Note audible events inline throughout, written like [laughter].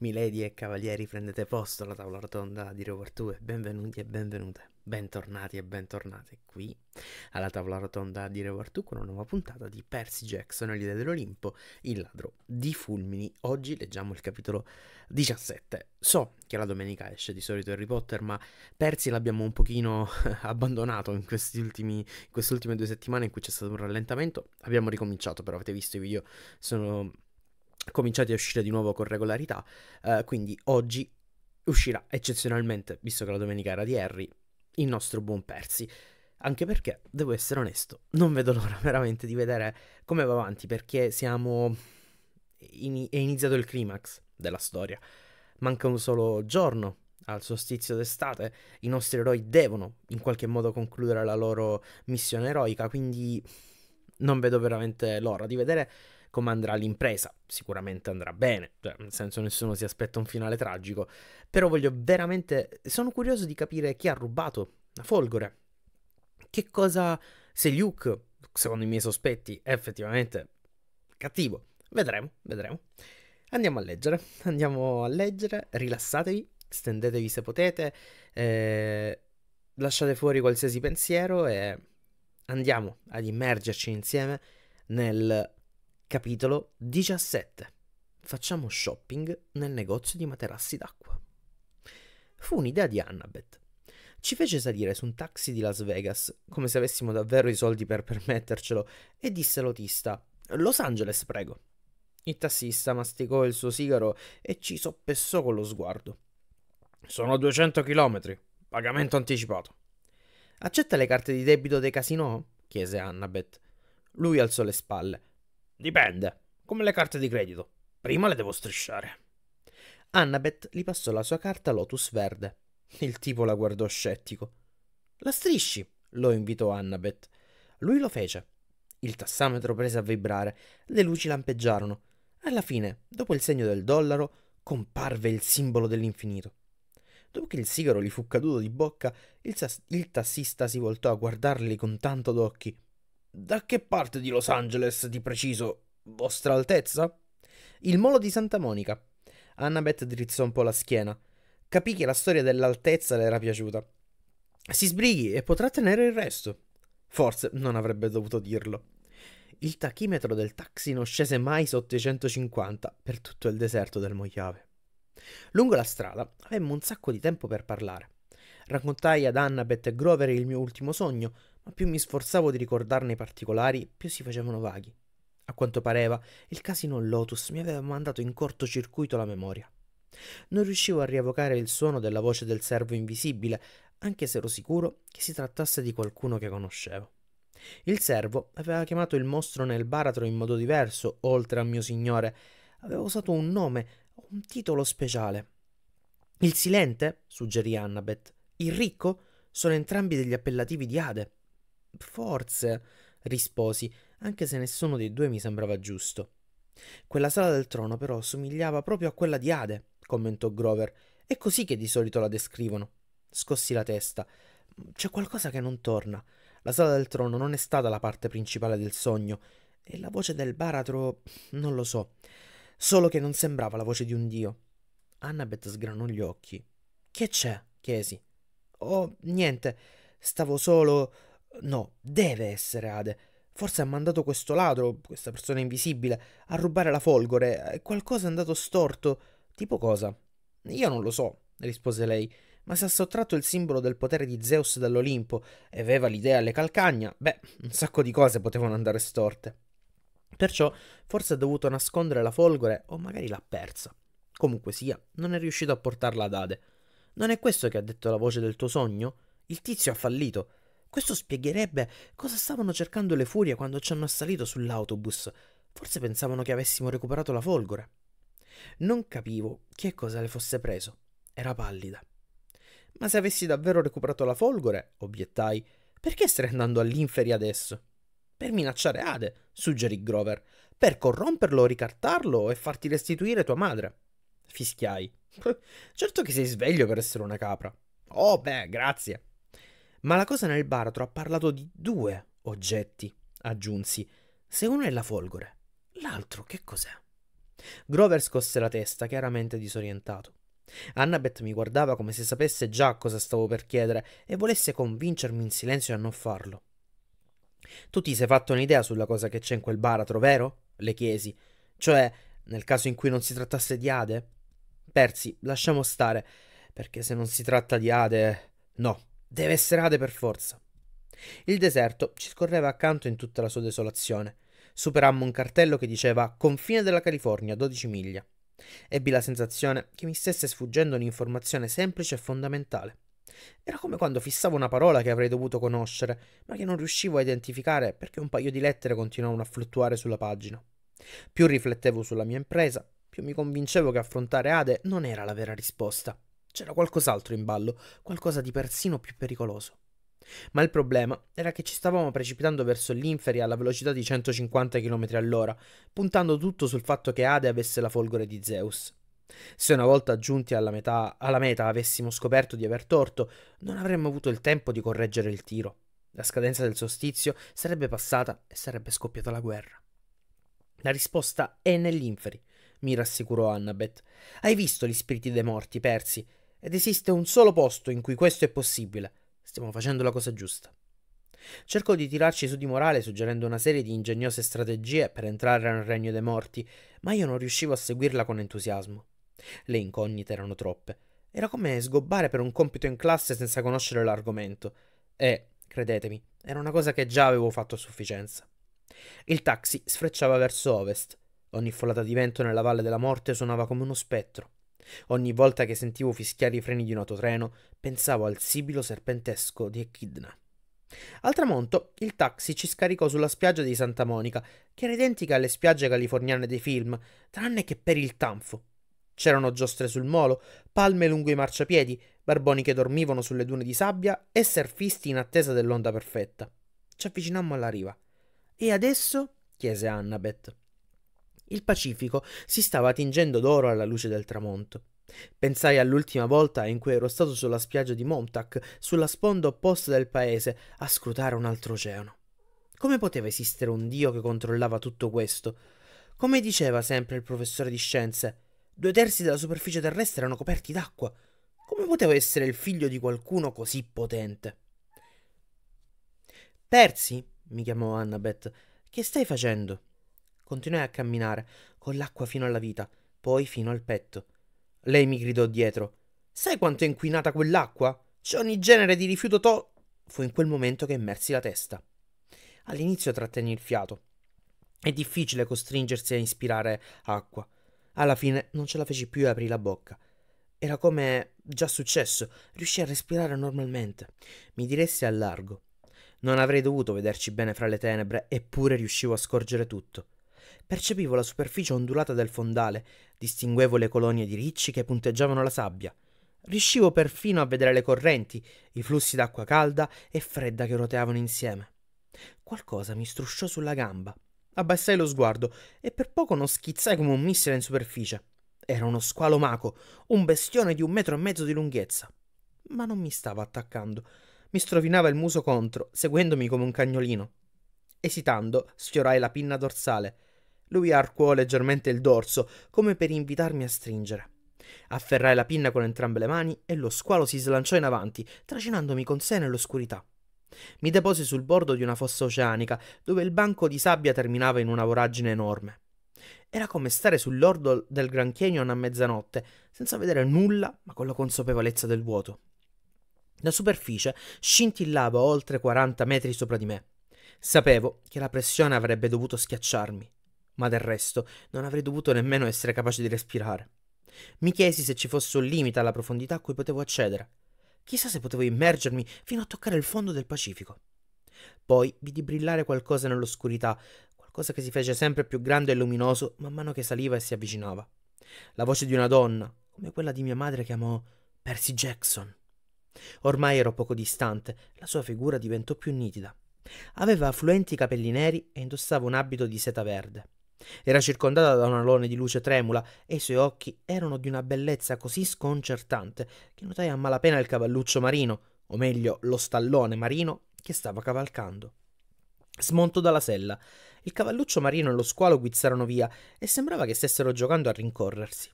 Milady e cavalieri, prendete posto alla tavola rotonda di Robert 2. Benvenuti e benvenute, bentornati e bentornate qui alla tavola rotonda di Robert 2 con una nuova puntata di Percy Jackson, l'idea dell'Olimpo, il ladro di fulmini. Oggi leggiamo il capitolo 17. So che la domenica esce di solito Harry Potter, ma Percy l'abbiamo un pochino [laughs] abbandonato in, ultimi, in queste ultime due settimane in cui c'è stato un rallentamento. Abbiamo ricominciato, però avete visto i video, sono cominciati a uscire di nuovo con regolarità, eh, quindi oggi uscirà eccezionalmente, visto che la domenica era di Harry, il nostro buon Persi. Anche perché, devo essere onesto, non vedo l'ora [laughs] veramente di vedere come va avanti, perché siamo... In... è iniziato il climax della storia. Manca un solo giorno al solstizio d'estate, i nostri eroi devono in qualche modo concludere la loro missione eroica, quindi non vedo veramente l'ora di vedere come andrà l'impresa. Sicuramente andrà bene, cioè, nel senso nessuno si aspetta un finale tragico, però voglio veramente... sono curioso di capire chi ha rubato la folgore. Che cosa... se Luke, secondo i miei sospetti, è effettivamente cattivo. Vedremo, vedremo. Andiamo a leggere, [laughs] andiamo a leggere, rilassatevi, stendetevi se potete, eh, lasciate fuori qualsiasi pensiero e andiamo ad immergerci insieme nel Capitolo 17. Facciamo shopping nel negozio di materassi d'acqua. Fu un'idea di Annabeth. Ci fece salire su un taxi di Las Vegas, come se avessimo davvero i soldi per permettercelo, e disse all'autista: Los Angeles, prego. Il tassista masticò il suo sigaro e ci soppessò con lo sguardo. Sono 200 chilometri. Pagamento anticipato. Accetta le carte di debito dei casinò? chiese Annabeth. Lui alzò le spalle. Dipende, come le carte di credito. Prima le devo strisciare. Annabeth gli passò la sua carta Lotus Verde. Il tipo la guardò scettico. La strisci, lo invitò Annabeth. Lui lo fece. Il tassametro prese a vibrare, le luci lampeggiarono. Alla fine, dopo il segno del dollaro, comparve il simbolo dell'infinito. Dopo che il sigaro gli fu caduto di bocca, il, il tassista si voltò a guardarli con tanto d'occhi da che parte di Los Angeles, di preciso, vostra altezza? Il molo di Santa Monica. Annabeth drizzò un po' la schiena. Capì che la storia dell'altezza le era piaciuta. Si sbrighi e potrà tenere il resto. Forse non avrebbe dovuto dirlo. Il tachimetro del taxi non scese mai sotto i 150 per tutto il deserto del Mojave. Lungo la strada avemmo un sacco di tempo per parlare. Raccontai ad Annabeth e Grover il mio ultimo sogno, ma più mi sforzavo di ricordarne i particolari, più si facevano vaghi. A quanto pareva, il casino Lotus mi aveva mandato in cortocircuito la memoria. Non riuscivo a rievocare il suono della voce del servo invisibile, anche se ero sicuro che si trattasse di qualcuno che conoscevo. Il servo aveva chiamato il mostro nel baratro in modo diverso, oltre al mio signore. Aveva usato un nome, un titolo speciale. Il silente, suggerì Annabeth. Il ricco sono entrambi degli appellativi di Ade. Forse, risposi, anche se nessuno dei due mi sembrava giusto. Quella sala del trono però somigliava proprio a quella di Ade, commentò Grover. È così che di solito la descrivono. Scossi la testa. C'è qualcosa che non torna. La sala del trono non è stata la parte principale del sogno, e la voce del baratro non lo so, solo che non sembrava la voce di un dio. Annabeth sgranò gli occhi. Che c'è? chiesi. Oh, niente. Stavo solo No, deve essere Ade. Forse ha mandato questo ladro, questa persona invisibile, a rubare la folgore. Eh, qualcosa è andato storto. Tipo cosa? Io non lo so, rispose lei. Ma se ha sottratto il simbolo del potere di Zeus dall'Olimpo e aveva l'idea alle calcagna, beh, un sacco di cose potevano andare storte. Perciò forse ha dovuto nascondere la folgore o magari l'ha persa. Comunque sia, non è riuscito a portarla ad Ade. Non è questo che ha detto la voce del tuo sogno? Il tizio ha fallito. Questo spiegherebbe cosa stavano cercando le furie quando ci hanno assalito sull'autobus. Forse pensavano che avessimo recuperato la folgore. Non capivo che cosa le fosse preso. Era pallida. Ma se avessi davvero recuperato la folgore, obiettai, perché stai andando all'inferi adesso? Per minacciare Ade, suggerì Grover, per corromperlo, ricartarlo e farti restituire tua madre. Fischiai. [laughs] certo che sei sveglio per essere una capra. Oh, beh, grazie. Ma la cosa nel baratro ha parlato di due oggetti, aggiunsi. Se uno è la folgore, l'altro che cos'è? Grover scosse la testa, chiaramente disorientato. Annabeth mi guardava come se sapesse già cosa stavo per chiedere e volesse convincermi in silenzio a non farlo. Tu ti sei fatto un'idea sulla cosa che c'è in quel baratro, vero? le chiesi. Cioè, nel caso in cui non si trattasse di Ade? Persi, lasciamo stare, perché se non si tratta di Ade... No, Deve essere Ade per forza. Il deserto ci scorreva accanto in tutta la sua desolazione. Superammo un cartello che diceva confine della California, 12 miglia. Ebbi la sensazione che mi stesse sfuggendo un'informazione semplice e fondamentale. Era come quando fissavo una parola che avrei dovuto conoscere, ma che non riuscivo a identificare perché un paio di lettere continuavano a fluttuare sulla pagina. Più riflettevo sulla mia impresa, più mi convincevo che affrontare Ade non era la vera risposta. C'era qualcos'altro in ballo, qualcosa di persino più pericoloso. Ma il problema era che ci stavamo precipitando verso l'Inferi alla velocità di 150 km all'ora, puntando tutto sul fatto che Ade avesse la folgore di Zeus. Se una volta giunti alla, metà, alla meta avessimo scoperto di aver torto, non avremmo avuto il tempo di correggere il tiro. La scadenza del sostizio sarebbe passata e sarebbe scoppiata la guerra. La risposta è nell'Inferi, mi rassicurò Annabeth. Hai visto gli spiriti dei morti persi ed esiste un solo posto in cui questo è possibile. Stiamo facendo la cosa giusta. Cerco di tirarci su di morale suggerendo una serie di ingegnose strategie per entrare nel regno dei morti, ma io non riuscivo a seguirla con entusiasmo. Le incognite erano troppe. Era come sgobbare per un compito in classe senza conoscere l'argomento. E, credetemi, era una cosa che già avevo fatto a sufficienza. Il taxi sfrecciava verso ovest. Ogni folata di vento nella valle della morte suonava come uno spettro. Ogni volta che sentivo fischiare i freni di un autotreno, pensavo al sibilo serpentesco di Echidna. Al tramonto, il taxi ci scaricò sulla spiaggia di Santa Monica, che era identica alle spiagge californiane dei film, tranne che per il tanfo. C'erano giostre sul molo, palme lungo i marciapiedi, barboni che dormivano sulle dune di sabbia e surfisti in attesa dell'onda perfetta. Ci avvicinammo alla riva. E adesso? chiese Annabeth. Il Pacifico si stava tingendo d'oro alla luce del tramonto. Pensai all'ultima volta in cui ero stato sulla spiaggia di Montauk, sulla sponda opposta del paese, a scrutare un altro oceano. Come poteva esistere un dio che controllava tutto questo? Come diceva sempre il professore di scienze, due terzi della superficie terrestre erano coperti d'acqua. Come poteva essere il figlio di qualcuno così potente? Percy, mi chiamò Annabeth, che stai facendo? Continuai a camminare, con l'acqua fino alla vita, poi fino al petto. Lei mi gridò dietro. Sai quanto è inquinata quell'acqua? C'è ogni genere di rifiuto to... Fu in quel momento che immersi la testa. All'inizio trattenni il fiato. È difficile costringersi a ispirare acqua. Alla fine non ce la feci più e aprì la bocca. Era come già successo, riuscii a respirare normalmente. Mi diressi al largo. Non avrei dovuto vederci bene fra le tenebre, eppure riuscivo a scorgere tutto percepivo la superficie ondulata del fondale, distinguevo le colonie di ricci che punteggiavano la sabbia. Riuscivo perfino a vedere le correnti, i flussi d'acqua calda e fredda che roteavano insieme. Qualcosa mi strusciò sulla gamba. Abbassai lo sguardo e per poco non schizzai come un missile in superficie. Era uno squalo maco, un bestione di un metro e mezzo di lunghezza. Ma non mi stava attaccando. Mi strofinava il muso contro, seguendomi come un cagnolino. Esitando, sfiorai la pinna dorsale. Lui arcuò leggermente il dorso, come per invitarmi a stringere. Afferrai la pinna con entrambe le mani e lo squalo si slanciò in avanti, tracinandomi con sé nell'oscurità. Mi depose sul bordo di una fossa oceanica, dove il banco di sabbia terminava in una voragine enorme. Era come stare sull'ordo del Grand Canyon a mezzanotte, senza vedere nulla, ma con la consapevolezza del vuoto. La superficie scintillava oltre 40 metri sopra di me. Sapevo che la pressione avrebbe dovuto schiacciarmi. Ma del resto non avrei dovuto nemmeno essere capace di respirare. Mi chiesi se ci fosse un limite alla profondità a cui potevo accedere. Chissà se potevo immergermi fino a toccare il fondo del Pacifico. Poi vidi brillare qualcosa nell'oscurità, qualcosa che si fece sempre più grande e luminoso man mano che saliva e si avvicinava. La voce di una donna, come quella di mia madre chiamò Percy Jackson. Ormai ero poco distante, la sua figura diventò più nitida. Aveva fluenti capelli neri e indossava un abito di seta verde. Era circondata da un alone di luce tremula e i suoi occhi erano di una bellezza così sconcertante che notai a malapena il cavalluccio marino, o meglio lo stallone marino che stava cavalcando. Smontò dalla sella. Il cavalluccio marino e lo squalo guizzarono via e sembrava che stessero giocando a rincorrersi.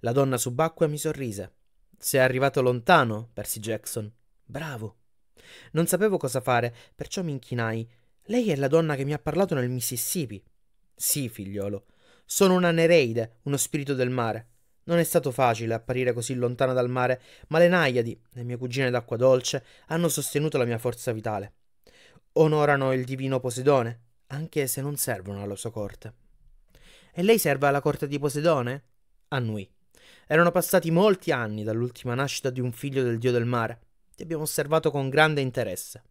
La donna subacquea mi sorrise. Sei arrivato lontano, Percy Jackson. Bravo. Non sapevo cosa fare, perciò mi inchinai. Lei è la donna che mi ha parlato nel Mississippi. Sì, figliolo. Sono una Nereide, uno spirito del mare. Non è stato facile apparire così lontana dal mare, ma le Naiadi, le mie cugine d'acqua dolce, hanno sostenuto la mia forza vitale. Onorano il divino Poseidone, anche se non servono alla sua corte. E lei serve alla corte di Poseidone? Annui. Erano passati molti anni dall'ultima nascita di un figlio del dio del mare. Ti abbiamo osservato con grande interesse.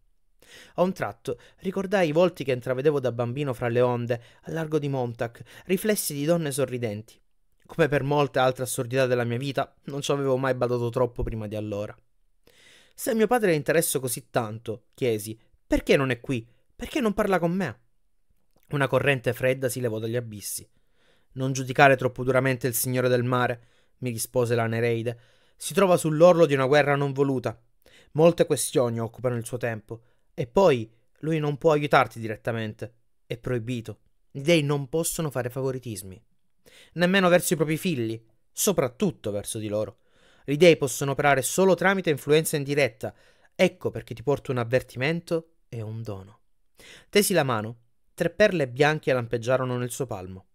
A un tratto ricordai i volti che intravedevo da bambino fra le onde, al largo di Montac, riflessi di donne sorridenti. Come per molte altre assurdità della mia vita, non ci avevo mai badato troppo prima di allora. Se a mio padre interesso così tanto, chiesi, perché non è qui? Perché non parla con me? Una corrente fredda si levò dagli abissi. Non giudicare troppo duramente il signore del mare, mi rispose la Nereide. Si trova sull'orlo di una guerra non voluta. Molte questioni occupano il suo tempo e poi lui non può aiutarti direttamente, è proibito. Gli dei non possono fare favoritismi, nemmeno verso i propri figli, soprattutto verso di loro. Gli dei possono operare solo tramite influenza indiretta, ecco perché ti porto un avvertimento e un dono. Tesi la mano, tre perle bianche lampeggiarono nel suo palmo.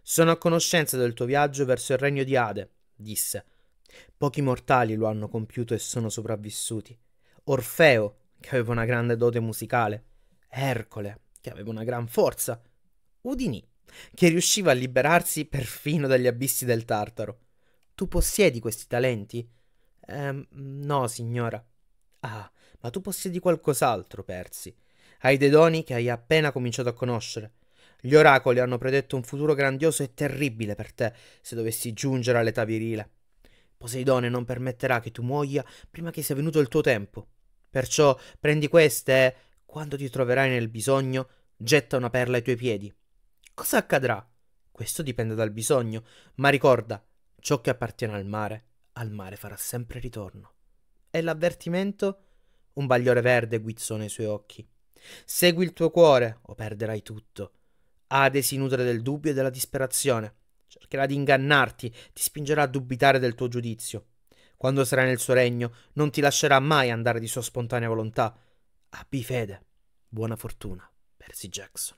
Sono a conoscenza del tuo viaggio verso il regno di Ade, disse. Pochi mortali lo hanno compiuto e sono sopravvissuti. Orfeo che aveva una grande dote musicale, Ercole, che aveva una gran forza, Udinì, che riusciva a liberarsi perfino dagli abissi del Tartaro. Tu possiedi questi talenti? Eh, no, signora. Ah, ma tu possiedi qualcos'altro, Persi. Hai dei doni che hai appena cominciato a conoscere. Gli oracoli hanno predetto un futuro grandioso e terribile per te se dovessi giungere all'età virile. Poseidone non permetterà che tu muoia prima che sia venuto il tuo tempo. Perciò prendi queste e, quando ti troverai nel bisogno, getta una perla ai tuoi piedi. Cosa accadrà? Questo dipende dal bisogno, ma ricorda, ciò che appartiene al mare, al mare farà sempre ritorno. E l'avvertimento? Un bagliore verde guizzò nei suoi occhi. Segui il tuo cuore o perderai tutto. Ade si nutre del dubbio e della disperazione. Cercherà di ingannarti, ti spingerà a dubitare del tuo giudizio quando sarà nel suo regno, non ti lascerà mai andare di sua spontanea volontà. Abbi fede. Buona fortuna, Percy Jackson.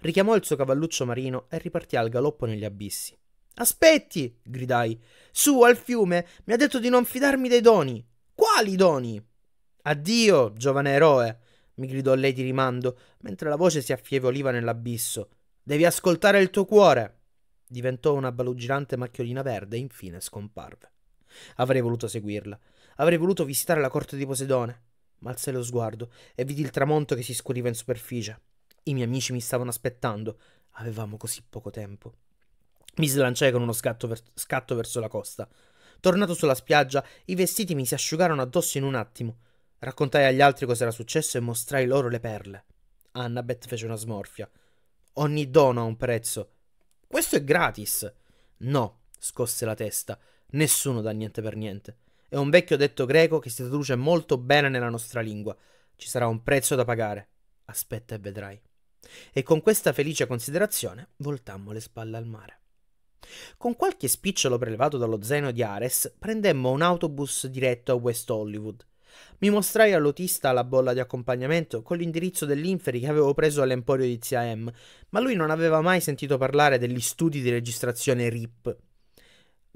Richiamò il suo cavalluccio marino e ripartì al galoppo negli abissi. Aspetti! gridai. Su al fiume mi ha detto di non fidarmi dei doni. Quali doni? Addio, giovane eroe! mi gridò lei di rimando, mentre la voce si affievoliva nell'abisso. Devi ascoltare il tuo cuore! Diventò una balugirante macchiolina verde e infine scomparve. Avrei voluto seguirla. Avrei voluto visitare la corte di Poseidone. Ma alzai lo sguardo e vidi il tramonto che si scuriva in superficie. I miei amici mi stavano aspettando. Avevamo così poco tempo. Mi slanciai con uno scatto, ver- scatto verso la costa. Tornato sulla spiaggia, i vestiti mi si asciugarono addosso in un attimo. Raccontai agli altri cosa era successo e mostrai loro le perle. Annabeth fece una smorfia. Ogni dono ha un prezzo. Questo è gratis. No, scosse la testa. Nessuno dà niente per niente. È un vecchio detto greco che si traduce molto bene nella nostra lingua. Ci sarà un prezzo da pagare. Aspetta e vedrai. E con questa felice considerazione voltammo le spalle al mare. Con qualche spicciolo prelevato dallo zaino di Ares, prendemmo un autobus diretto a West Hollywood. Mi mostrai all'autista la bolla di accompagnamento con l'indirizzo dell'inferi che avevo preso all'emporio di zia M, ma lui non aveva mai sentito parlare degli studi di registrazione RIP,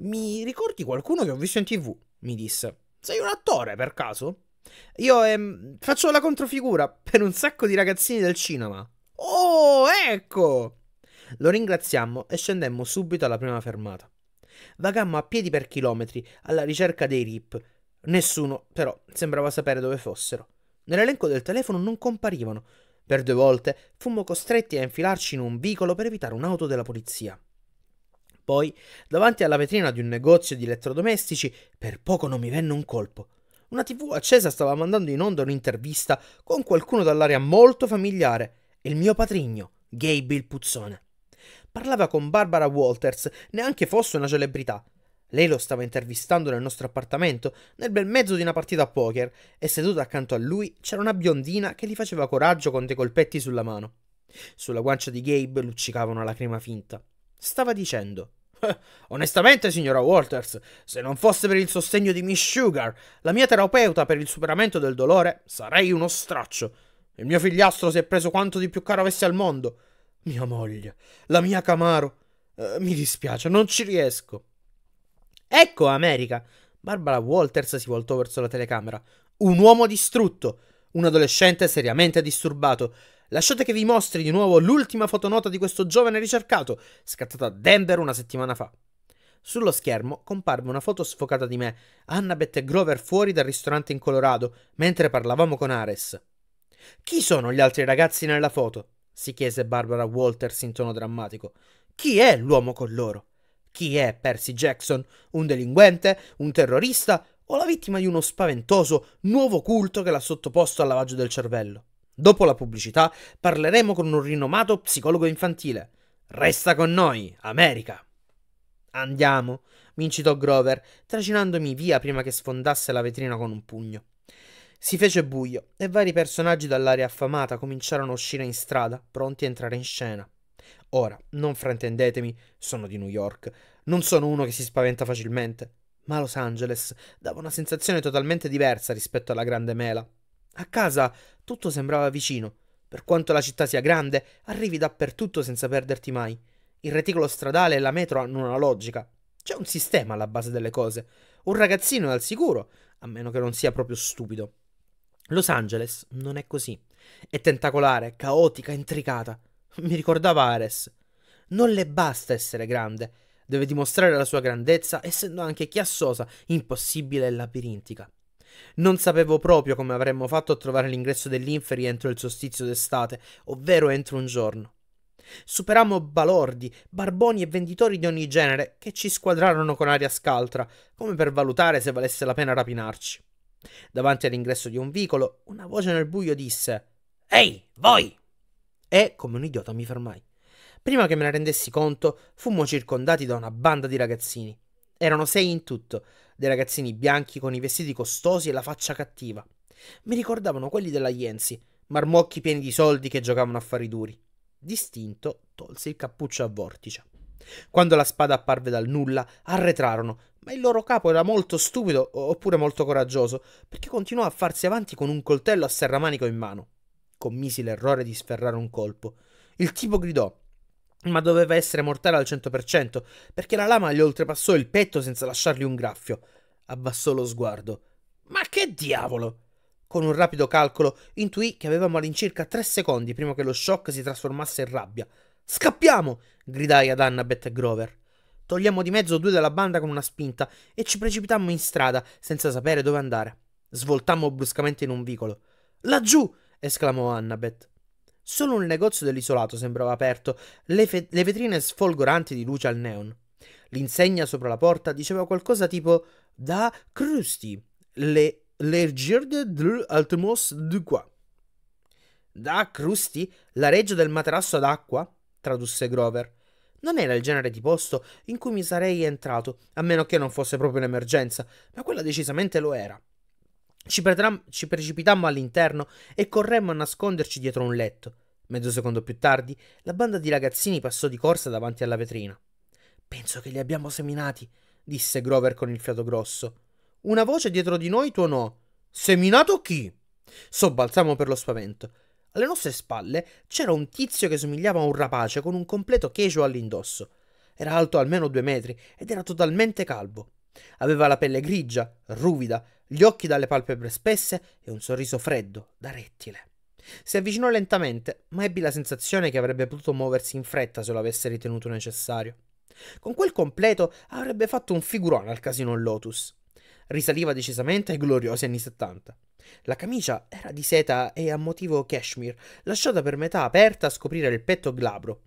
mi ricordi qualcuno che ho visto in tv? mi disse. Sei un attore per caso? Io ehm, faccio la controfigura per un sacco di ragazzini del cinema. Oh, ecco! Lo ringraziammo e scendemmo subito alla prima fermata. Vagammo a piedi per chilometri alla ricerca dei RIP. Nessuno, però, sembrava sapere dove fossero. Nell'elenco del telefono non comparivano. Per due volte fummo costretti a infilarci in un vicolo per evitare un'auto della polizia. Poi, davanti alla vetrina di un negozio di elettrodomestici, per poco non mi venne un colpo. Una tv accesa stava mandando in onda un'intervista con qualcuno dall'area molto familiare, il mio patrigno, Gabe il Puzzone. Parlava con Barbara Walters, neanche fosse una celebrità. Lei lo stava intervistando nel nostro appartamento, nel bel mezzo di una partita a poker, e seduta accanto a lui c'era una biondina che gli faceva coraggio con dei colpetti sulla mano. Sulla guancia di Gabe luccicava una lacrima finta. Stava dicendo. Eh, onestamente, signora Walters, se non fosse per il sostegno di Miss Sugar, la mia terapeuta per il superamento del dolore, sarei uno straccio. Il mio figliastro si è preso quanto di più caro avesse al mondo. Mia moglie, la mia Camaro. Eh, mi dispiace, non ci riesco. Ecco America. Barbara Walters si voltò verso la telecamera. Un uomo distrutto, un adolescente seriamente disturbato, Lasciate che vi mostri di nuovo l'ultima fotonota di questo giovane ricercato, scattata a Denver una settimana fa. Sullo schermo comparve una foto sfocata di me, Annabeth e Grover fuori dal ristorante in Colorado, mentre parlavamo con Ares. Chi sono gli altri ragazzi nella foto? si chiese Barbara Walters in tono drammatico. Chi è l'uomo con loro? Chi è Percy Jackson? Un delinquente? Un terrorista? O la vittima di uno spaventoso nuovo culto che l'ha sottoposto al lavaggio del cervello? Dopo la pubblicità parleremo con un rinomato psicologo infantile. Resta con noi, America! Andiamo, mi incitò Grover, trascinandomi via prima che sfondasse la vetrina con un pugno. Si fece buio e vari personaggi dall'aria affamata cominciarono a uscire in strada, pronti a entrare in scena. Ora, non fraintendetemi, sono di New York. Non sono uno che si spaventa facilmente, ma Los Angeles dava una sensazione totalmente diversa rispetto alla grande mela. A casa tutto sembrava vicino. Per quanto la città sia grande, arrivi dappertutto senza perderti mai. Il reticolo stradale e la metro hanno una logica. C'è un sistema alla base delle cose. Un ragazzino è al sicuro, a meno che non sia proprio stupido. Los Angeles non è così. È tentacolare, caotica, intricata. [laughs] Mi ricordava Ares. Non le basta essere grande, deve dimostrare la sua grandezza essendo anche chiassosa, impossibile e labirintica. Non sapevo proprio come avremmo fatto a trovare l'ingresso dell'Inferi entro il solstizio d'estate, ovvero entro un giorno. Superammo balordi, barboni e venditori di ogni genere che ci squadrarono con aria scaltra, come per valutare se valesse la pena rapinarci. Davanti all'ingresso di un vicolo, una voce nel buio disse Ehi, voi! E, come un idiota, mi fermai. Prima che me ne rendessi conto, fummo circondati da una banda di ragazzini. Erano sei in tutto, dei ragazzini bianchi con i vestiti costosi e la faccia cattiva. Mi ricordavano quelli della Jensi, marmocchi pieni di soldi che giocavano a fari duri. Distinto tolse il cappuccio a vortice. Quando la spada apparve dal nulla, arretrarono, ma il loro capo era molto stupido oppure molto coraggioso, perché continuò a farsi avanti con un coltello a serramanico in mano. Commisi l'errore di sferrare un colpo. Il tipo gridò ma doveva essere mortale al 100%, perché la lama gli oltrepassò il petto senza lasciargli un graffio. Abbassò lo sguardo. Ma che diavolo! Con un rapido calcolo intuì che avevamo all'incirca tre secondi prima che lo shock si trasformasse in rabbia. Scappiamo! gridai ad Annabeth e Grover. Togliamo di mezzo due della banda con una spinta e ci precipitammo in strada senza sapere dove andare. Svoltammo bruscamente in un vicolo. Laggiù! esclamò Annabeth. Solo un negozio dell'isolato sembrava aperto, le, fe- le vetrine sfolgoranti di luce al neon. L'insegna sopra la porta diceva qualcosa tipo Da Krusty, le, le Girde de Altmos de qua. Da Krusty, la reggia del materasso ad acqua? tradusse Grover. Non era il genere di posto in cui mi sarei entrato, a meno che non fosse proprio un'emergenza, ma quella decisamente lo era. Ci, pre- ci precipitammo all'interno e corremmo a nasconderci dietro un letto. Mezzo secondo più tardi, la banda di ragazzini passò di corsa davanti alla vetrina. Penso che li abbiamo seminati, disse Grover con il fiato grosso. Una voce dietro di noi tuonò. Seminato chi? Sobbalzammo per lo spavento. Alle nostre spalle c'era un tizio che somigliava a un rapace con un completo checio all'indosso. Era alto almeno due metri ed era totalmente calvo. Aveva la pelle grigia, ruvida, gli occhi dalle palpebre spesse e un sorriso freddo, da rettile. Si avvicinò lentamente, ma ebbi la sensazione che avrebbe potuto muoversi in fretta se lo avesse ritenuto necessario. Con quel completo avrebbe fatto un figurone al casino Lotus. Risaliva decisamente ai gloriosi anni 70. La camicia era di seta e a motivo cashmere, lasciata per metà aperta a scoprire il petto glabro.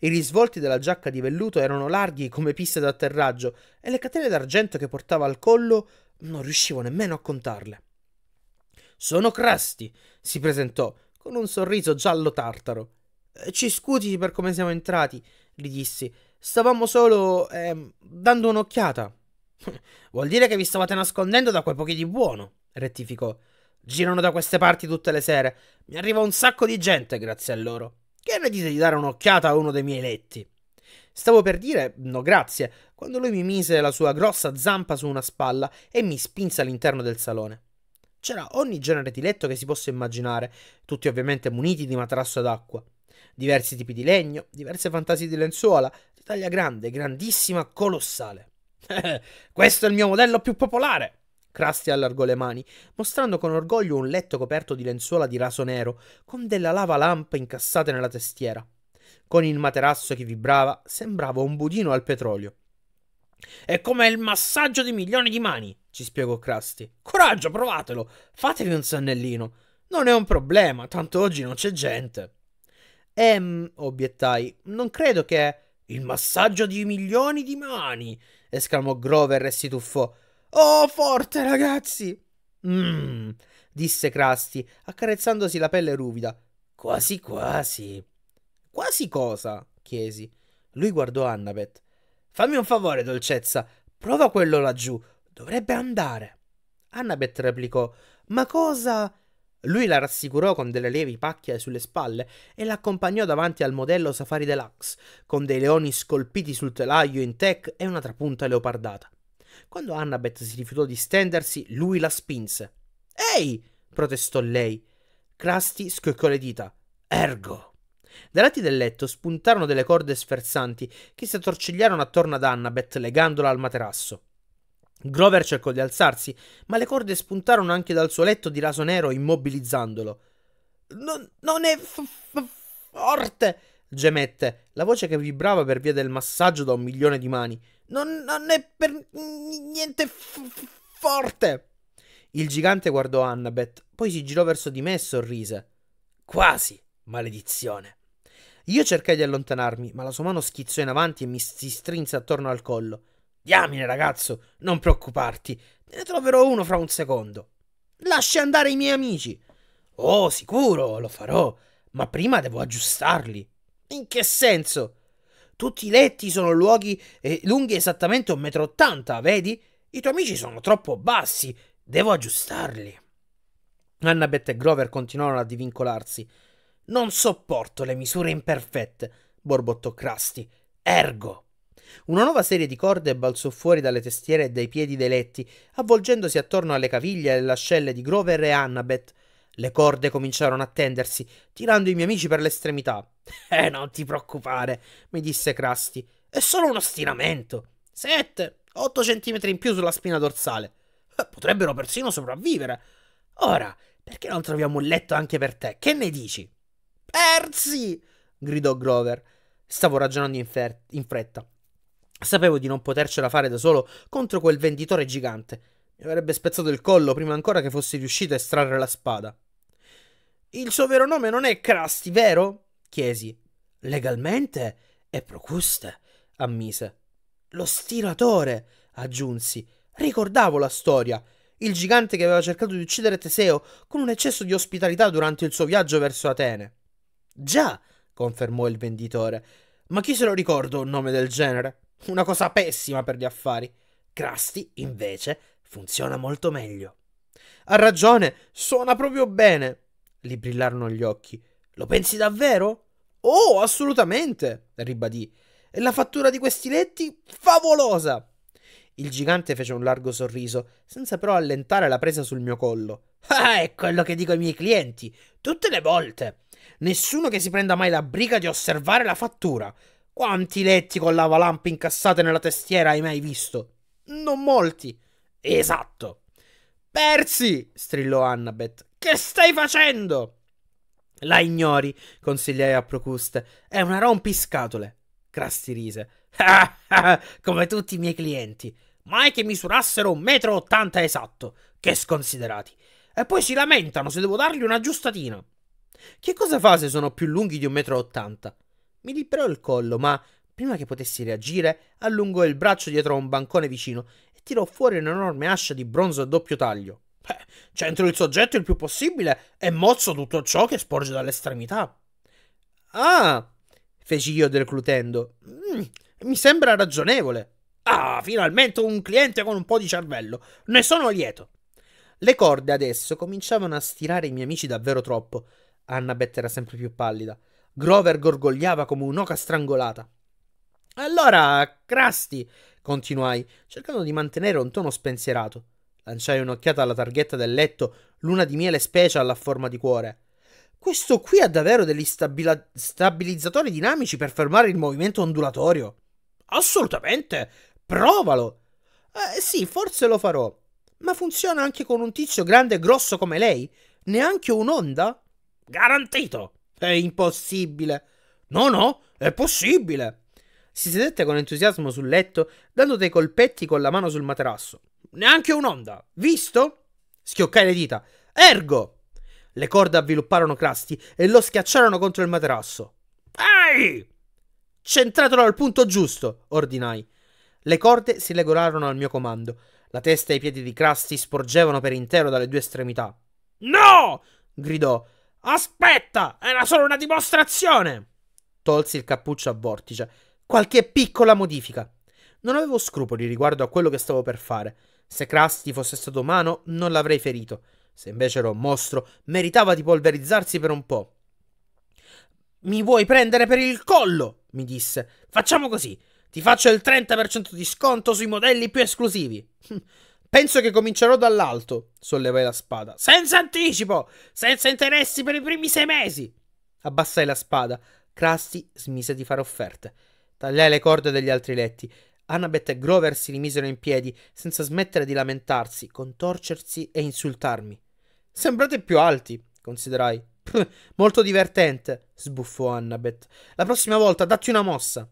I risvolti della giacca di velluto erano larghi come piste d'atterraggio e le catene d'argento che portava al collo non riuscivo nemmeno a contarle. Sono Crasti, si presentò con un sorriso giallo tartaro. Eh, ci scusi per come siamo entrati, gli dissi. Stavamo solo eh, dando un'occhiata. [laughs] Vuol dire che vi stavate nascondendo da quei pochi di buono, rettificò. Girano da queste parti tutte le sere. Mi arriva un sacco di gente grazie a loro. Che ne dite di dare un'occhiata a uno dei miei letti? Stavo per dire no grazie, quando lui mi mise la sua grossa zampa su una spalla e mi spinse all'interno del salone. C'era ogni genere di letto che si possa immaginare, tutti ovviamente muniti di materasso d'acqua. Diversi tipi di legno, diverse fantasie di lenzuola, di taglia grande, grandissima, colossale. [laughs] Questo è il mio modello più popolare! Krusty allargò le mani, mostrando con orgoglio un letto coperto di lenzuola di raso nero, con della lava lamp incassata nella testiera con il materasso che vibrava, sembrava un budino al petrolio. È come il massaggio di milioni di mani, ci spiegò Krusty. Coraggio, provatelo, fatevi un sonnellino. Non è un problema, tanto oggi non c'è gente. Ehm, obiettai, non credo che... Il massaggio di milioni di mani, esclamò Grover e si tuffò. Oh, forte, ragazzi! Mmm, disse Krusty, accarezzandosi la pelle ruvida. Quasi quasi. Quasi cosa? chiesi. Lui guardò Annabeth. Fammi un favore, dolcezza. Prova quello laggiù. Dovrebbe andare. Annabeth replicò. Ma cosa? Lui la rassicurò con delle lievi pacchie sulle spalle e l'accompagnò davanti al modello Safari Deluxe, con dei leoni scolpiti sul telaio in tech e una trapunta leopardata. Quando Annabeth si rifiutò di stendersi, lui la spinse. Ehi! protestò lei. Krusty scoccò le dita. Ergo! Dai lati del letto spuntarono delle corde sferzanti che si attorcigliarono attorno ad Annabeth, legandola al materasso. Grover cercò di alzarsi, ma le corde spuntarono anche dal suo letto di raso nero, immobilizzandolo. Non, non è f- f- forte! gemette, la voce che vibrava per via del massaggio da un milione di mani. Non, non è per niente f- forte! Il gigante guardò Annabeth, poi si girò verso di me e sorrise. Quasi, maledizione! Io cercai di allontanarmi, ma la sua mano schizzò in avanti e mi si strinse attorno al collo. Diamine, ragazzo, non preoccuparti, ne troverò uno fra un secondo. Lascia andare i miei amici. Oh, sicuro, lo farò, ma prima devo aggiustarli. In che senso? Tutti i letti sono luoghi eh, lunghi esattamente un metro ottanta, vedi? I tuoi amici sono troppo bassi, devo aggiustarli. Annabeth e Grover continuarono a divincolarsi. Non sopporto le misure imperfette, borbottò Crusty. Ergo. Una nuova serie di corde balzò fuori dalle testiere e dai piedi dei letti, avvolgendosi attorno alle caviglie e alle ascelle di Grover e Annabeth. Le corde cominciarono a tendersi, tirando i miei amici per l'estremità. [laughs] Eh, non ti preoccupare, mi disse Crusty. È solo uno stiramento. Sette, otto centimetri in più sulla spina dorsale. Eh, potrebbero persino sopravvivere. Ora, perché non troviamo un letto anche per te? Che ne dici? persi! gridò Grover. Stavo ragionando in, fer- in fretta. Sapevo di non potercela fare da solo contro quel venditore gigante. Mi avrebbe spezzato il collo prima ancora che fossi riuscito a estrarre la spada. Il suo vero nome non è Krusty, vero? chiesi. Legalmente è Procuste, ammise. Lo stiratore, aggiunsi. Ricordavo la storia. Il gigante che aveva cercato di uccidere Teseo con un eccesso di ospitalità durante il suo viaggio verso Atene. Già, confermò il venditore. Ma chi se lo ricorda un nome del genere? Una cosa pessima per gli affari. Crusty, invece, funziona molto meglio. Ha ragione, suona proprio bene. Gli brillarono gli occhi. Lo pensi davvero? Oh, assolutamente, ribadì. E la fattura di questi letti? Favolosa! Il gigante fece un largo sorriso, senza però allentare la presa sul mio collo. [laughs] Ah, è quello che dico ai miei clienti, tutte le volte. Nessuno che si prenda mai la briga di osservare la fattura. Quanti letti con lavalampi incassate nella testiera hai mai visto? Non molti. Esatto. Persi! strillò Annabeth. Che stai facendo? La ignori, consigliai a Procuste. È una rompiscatole. Crasti rise. [laughs] come tutti i miei clienti. Mai che misurassero un metro ottanta esatto. Che sconsiderati. E poi si lamentano se devo dargli una giustatina. Che cosa fa se sono più lunghi di 1,80 m? Mi liberò il collo, ma prima che potessi reagire, allungò il braccio dietro a un bancone vicino e tirò fuori un'enorme ascia di bronzo a doppio taglio. Beh, centro il soggetto il più possibile e mozzo tutto ciò che sporge dall'estremità. Ah, feci io declutendo. Mm, mi sembra ragionevole. Ah, finalmente un cliente con un po' di cervello. Ne sono lieto. Le corde adesso cominciavano a stirare i miei amici davvero troppo. Annabeth era sempre più pallida. Grover gorgogliava come un'oca strangolata. Allora, Crasti, continuai, cercando di mantenere un tono spensierato. Lanciai un'occhiata alla targhetta del letto, luna di miele specie alla forma di cuore. Questo qui ha davvero degli stabila- stabilizzatori dinamici per fermare il movimento ondulatorio? Assolutamente! Provalo! Eh, sì, forse lo farò. Ma funziona anche con un tizio grande e grosso come lei? Neanche un'onda? Garantito! È impossibile! No, no, è possibile! Si sedette con entusiasmo sul letto, dando dei colpetti con la mano sul materasso. Neanche un'onda, visto? Schioccai le dita. Ergo! Le corde avvilupparono Crusty e lo schiacciarono contro il materasso. Ehi! Centratelo al punto giusto, ordinai. Le corde si legolarono al mio comando. La testa e i piedi di Crusty sporgevano per intero dalle due estremità. No! gridò Aspetta, era solo una dimostrazione! Tolsi il cappuccio a vortice. Qualche piccola modifica. Non avevo scrupoli riguardo a quello che stavo per fare. Se Krusty fosse stato umano, non l'avrei ferito. Se invece ero un mostro, meritava di polverizzarsi per un po'. Mi vuoi prendere per il collo? mi disse. Facciamo così. Ti faccio il 30% di sconto sui modelli più esclusivi. Penso che comincerò dall'alto, sollevai la spada. Senza anticipo, senza interessi per i primi sei mesi. Abbassai la spada. Krusty smise di fare offerte. Tagliai le corde degli altri letti. Annabeth e Grover si rimisero in piedi, senza smettere di lamentarsi, contorcersi e insultarmi. Sembrate più alti, considerai. Pff, molto divertente, sbuffò Annabeth. La prossima volta datti una mossa.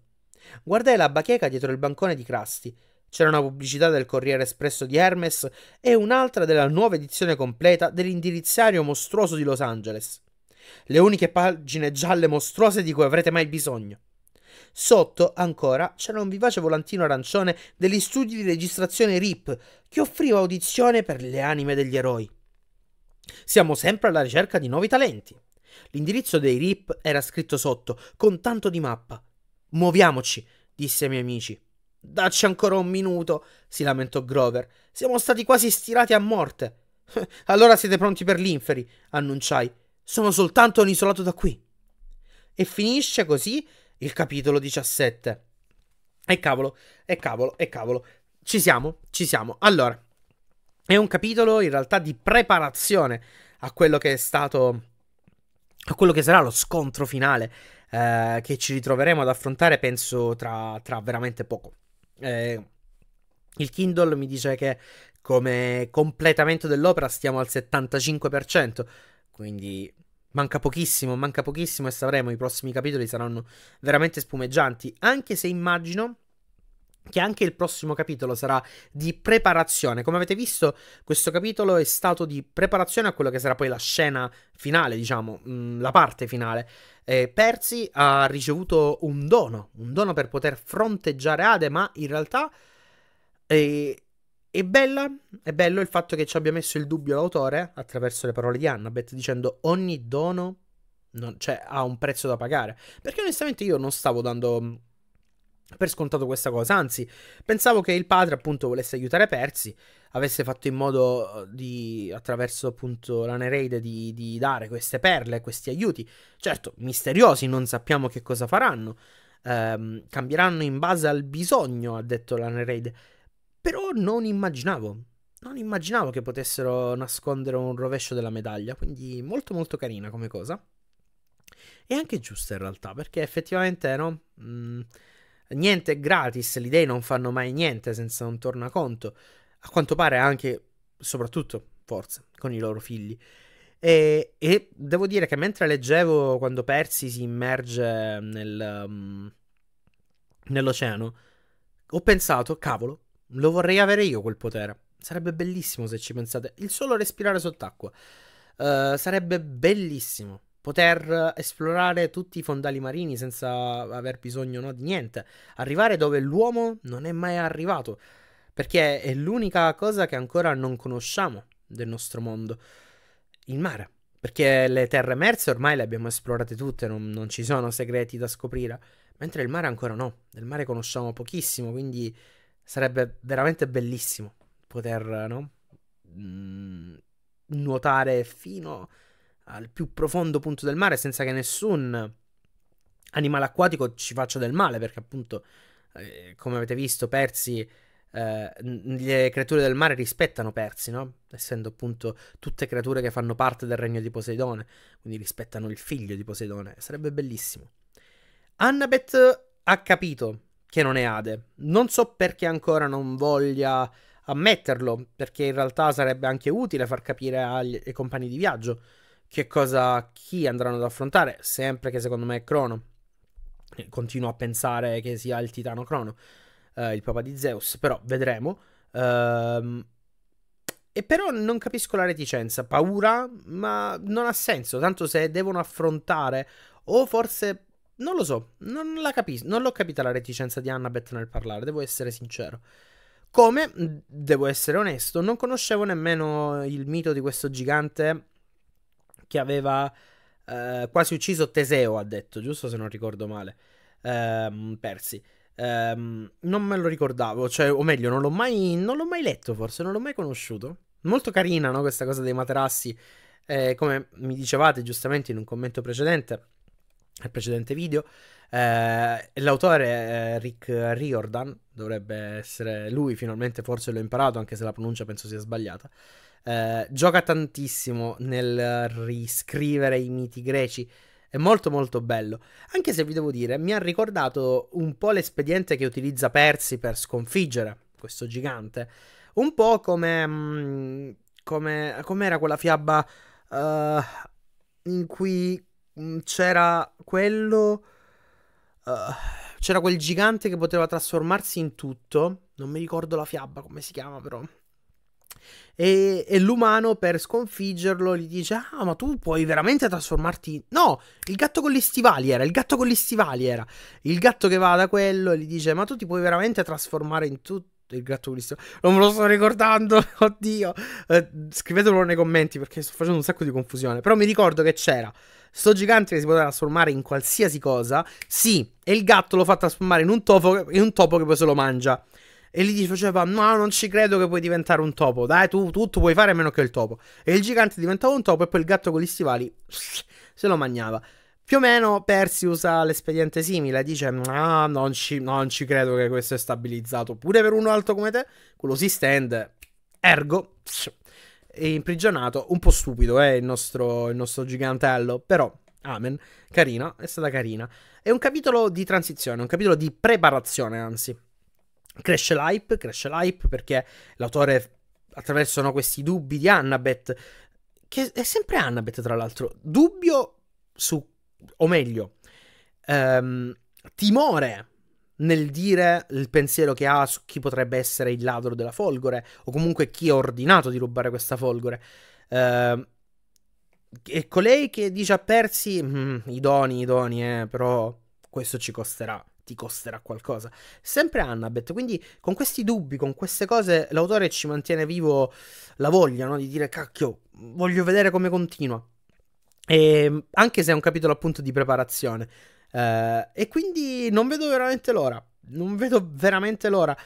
Guardai la bacheca dietro il bancone di Crasti. C'era una pubblicità del Corriere Espresso di Hermes e un'altra della nuova edizione completa dell'indirizzario mostruoso di Los Angeles. Le uniche pagine gialle mostruose di cui avrete mai bisogno. Sotto, ancora, c'era un vivace volantino arancione degli studi di registrazione RIP che offriva audizione per le anime degli eroi. Siamo sempre alla ricerca di nuovi talenti. L'indirizzo dei RIP era scritto sotto, con tanto di mappa. Muoviamoci, disse ai miei amici. Dacci ancora un minuto, si lamentò Grover. Siamo stati quasi stirati a morte. [laughs] allora siete pronti per l'inferi, annunciai. Sono soltanto un isolato da qui. E finisce così il capitolo 17. E cavolo, e cavolo, e cavolo. Ci siamo, ci siamo. Allora, è un capitolo in realtà di preparazione a quello che è stato a quello che sarà lo scontro finale eh, che ci ritroveremo ad affrontare penso tra, tra veramente poco. Eh, il Kindle mi dice che come completamento dell'opera stiamo al 75%, quindi manca pochissimo, manca pochissimo e sapremo i prossimi capitoli saranno veramente spumeggianti, anche se immagino che anche il prossimo capitolo sarà di preparazione. Come avete visto, questo capitolo è stato di preparazione a quello che sarà poi la scena finale, diciamo, mm, la parte finale. Eh, Percy ha ricevuto un dono, un dono per poter fronteggiare Ade, ma in realtà eh, è, bella, è bello il fatto che ci abbia messo il dubbio l'autore attraverso le parole di Annabeth dicendo ogni dono non, cioè, ha un prezzo da pagare. Perché onestamente io non stavo dando per scontato questa cosa, anzi pensavo che il padre appunto volesse aiutare Persi, avesse fatto in modo eh, di, attraverso appunto la Nereide, di, di dare queste perle, questi aiuti, certo misteriosi, non sappiamo che cosa faranno, ehm, cambieranno in base al bisogno, ha detto la Nereide, però non immaginavo, non immaginavo che potessero nascondere un rovescio della medaglia, quindi molto molto carina come cosa. E anche giusta in realtà, perché effettivamente no... Mm, niente è gratis, gli dei non fanno mai niente senza un tornaconto, a quanto pare anche, soprattutto, forse, con i loro figli. E, e devo dire che mentre leggevo quando Percy si immerge nel, um, nell'oceano, ho pensato, cavolo, lo vorrei avere io quel potere. Sarebbe bellissimo se ci pensate. Il solo respirare sott'acqua. Uh, sarebbe bellissimo poter esplorare tutti i fondali marini senza aver bisogno no, di niente, arrivare dove l'uomo non è mai arrivato, perché è l'unica cosa che ancora non conosciamo del nostro mondo, il mare, perché le terre emerse ormai le abbiamo esplorate tutte, non, non ci sono segreti da scoprire, mentre il mare ancora no, del mare conosciamo pochissimo, quindi sarebbe veramente bellissimo poter no, mm, nuotare fino a al più profondo punto del mare senza che nessun animale acquatico ci faccia del male, perché appunto, eh, come avete visto, Persi, eh, le creature del mare rispettano Persi, no? Essendo appunto tutte creature che fanno parte del regno di Poseidone, quindi rispettano il figlio di Poseidone, sarebbe bellissimo. Annabeth ha capito che non è Ade, non so perché ancora non voglia ammetterlo, perché in realtà sarebbe anche utile far capire agli, ai compagni di viaggio che cosa chi andranno ad affrontare, sempre che secondo me è Crono. Eh, continuo a pensare che sia il titano Crono, eh, il papà di Zeus, però vedremo. Ehm, e però non capisco la reticenza, paura, ma non ha senso, tanto se devono affrontare o forse non lo so, non la capisco, non l'ho capita la reticenza di Annabeth nel parlare, devo essere sincero. Come, devo essere onesto, non conoscevo nemmeno il mito di questo gigante che aveva eh, quasi ucciso Teseo, ha detto, giusto se non ricordo male, ehm, Persi. Ehm, non me lo ricordavo, cioè, o meglio, non l'ho, mai, non l'ho mai letto forse, non l'ho mai conosciuto. Molto carina, no, questa cosa dei materassi. Eh, come mi dicevate giustamente in un commento precedente, nel precedente video. Eh, l'autore Rick Riordan dovrebbe essere lui, finalmente forse l'ho imparato, anche se la pronuncia penso sia sbagliata. Eh, gioca tantissimo nel riscrivere i miti greci. È molto molto bello. Anche se vi devo dire, mi ha ricordato un po' l'espediente che utilizza Persi per sconfiggere questo gigante. Un po' come. Mm, come. com'era quella fiaba. Uh, in cui Mm, c'era quello. Uh, c'era quel gigante che poteva trasformarsi in tutto. Non mi ricordo la fiaba come si chiama, però. E, e, l'umano per sconfiggerlo gli dice: Ah, ma tu puoi veramente trasformarti. No, il gatto con gli stivali era. Il gatto con gli stivali era. Il gatto che va da quello e gli dice: Ma tu ti puoi veramente trasformare in tutto il gatto cristiano. Non me lo sto ricordando, [laughs] oddio. Eh, scrivetelo nei commenti perché sto facendo un sacco di confusione. Però mi ricordo che c'era sto gigante che si poteva trasformare in qualsiasi cosa. Sì, e il gatto lo fa trasformare in un topo, in un topo che poi se lo mangia. E gli diceva: no, non ci credo che puoi diventare un topo. Dai, tu tutto puoi fare a meno che il topo. E il gigante diventava un topo e poi il gatto con gli stivali [sniffs] se lo mangiava. Più o meno Percy usa l'espediente simile, dice ah, non ci, non ci credo che questo è stabilizzato pure per uno alto come te, quello si stende, ergo è imprigionato, un po' stupido eh, il nostro, il nostro gigantello, però amen, carina, è stata carina. È un capitolo di transizione, un capitolo di preparazione anzi. Cresce l'hype, cresce l'hype perché l'autore attraverso no, questi dubbi di Annabeth, che è sempre Annabeth tra l'altro, dubbio su o meglio, ehm, timore nel dire il pensiero che ha su chi potrebbe essere il ladro della folgore, o comunque chi ha ordinato di rubare questa folgore. Eh, e colei che dice a Persi, mm, i doni, i doni, eh, però questo ci costerà, ti costerà qualcosa. Sempre Annabeth, quindi con questi dubbi, con queste cose, l'autore ci mantiene vivo la voglia no? di dire, cacchio, voglio vedere come continua. E, ehm, anche se è un capitolo appunto di preparazione. Eh, e quindi non vedo veramente l'ora. Non vedo veramente l'ora.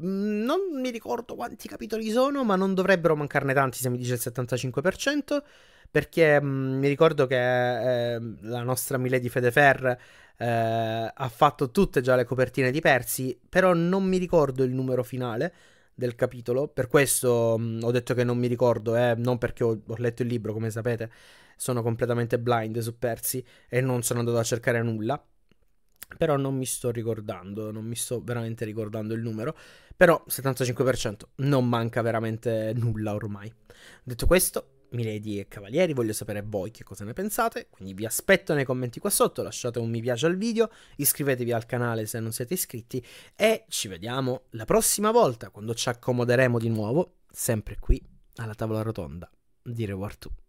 Mm, non mi ricordo quanti capitoli sono, ma non dovrebbero mancarne tanti se mi dice il 75%, perché mh, mm, mi ricordo che eh, la nostra Milady Fedefer eh, ha fatto tutte già le copertine di Persi, però non mi ricordo il numero finale del capitolo, per questo mh, mm, ho detto che non mi ricordo, eh, non perché ho, ho letto il libro, come sapete, sono completamente blind su Persi e non sono andato a cercare nulla. Però non mi sto ricordando, non mi sto veramente ricordando il numero. Però 75% non manca veramente nulla ormai. Detto questo, milady e cavalieri, voglio sapere voi che cosa ne pensate, quindi vi aspetto nei commenti qua sotto, lasciate un mi piace al video, iscrivetevi al canale se non siete iscritti e ci vediamo la prossima volta quando ci accomoderemo di nuovo, sempre qui alla tavola rotonda di Reward 2.